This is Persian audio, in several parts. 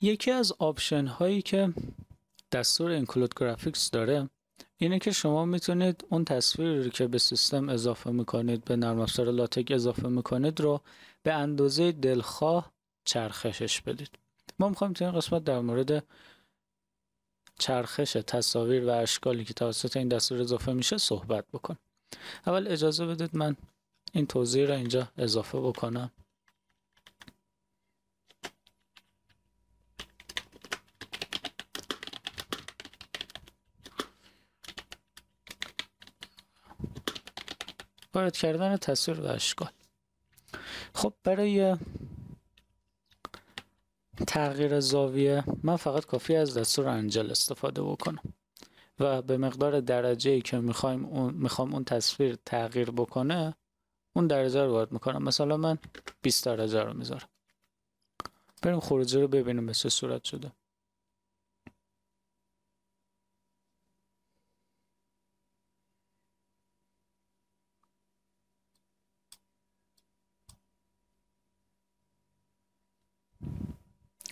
یکی از آپشن هایی که دستور اینکلود گرافیکس داره اینه که شما میتونید اون تصویر رو که به سیستم اضافه میکنید به نرم افزار لاتک اضافه میکنید رو به اندازه دلخواه چرخشش بدید ما میخوایم تو این قسمت در مورد چرخش تصاویر و اشکالی که توسط این دستور اضافه میشه صحبت بکنیم اول اجازه بدید من این توضیح را اینجا اضافه بکنم وارد کردن تصویر و اشکال خب برای تغییر زاویه من فقط کافی از دستور انجل استفاده بکنم و به مقدار درجه ای که میخوایم اون میخوام اون تصویر تغییر بکنه اون درجه رو وارد میکنم مثلا من 20 درجه رو میذارم بریم خروجی رو ببینیم به چه صورت شده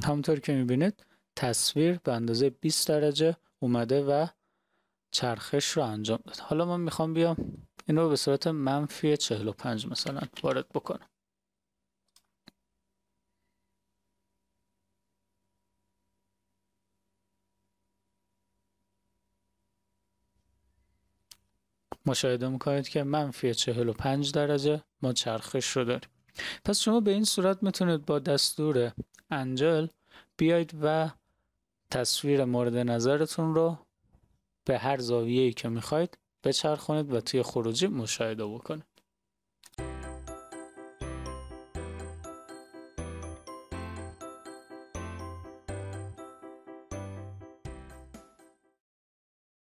همونطور که میبینید تصویر به اندازه 20 درجه اومده و چرخش رو انجام داد حالا من میخوام بیام این رو به صورت منفی 45 مثلا وارد بکنم مشاهده میکنید که منفی 45 درجه ما چرخش رو داریم پس شما به این صورت میتونید با دستور انجل بیاید و تصویر مورد نظرتون رو به هر زاویه‌ای که میخواید بچرخونید و توی خروجی مشاهده بکنید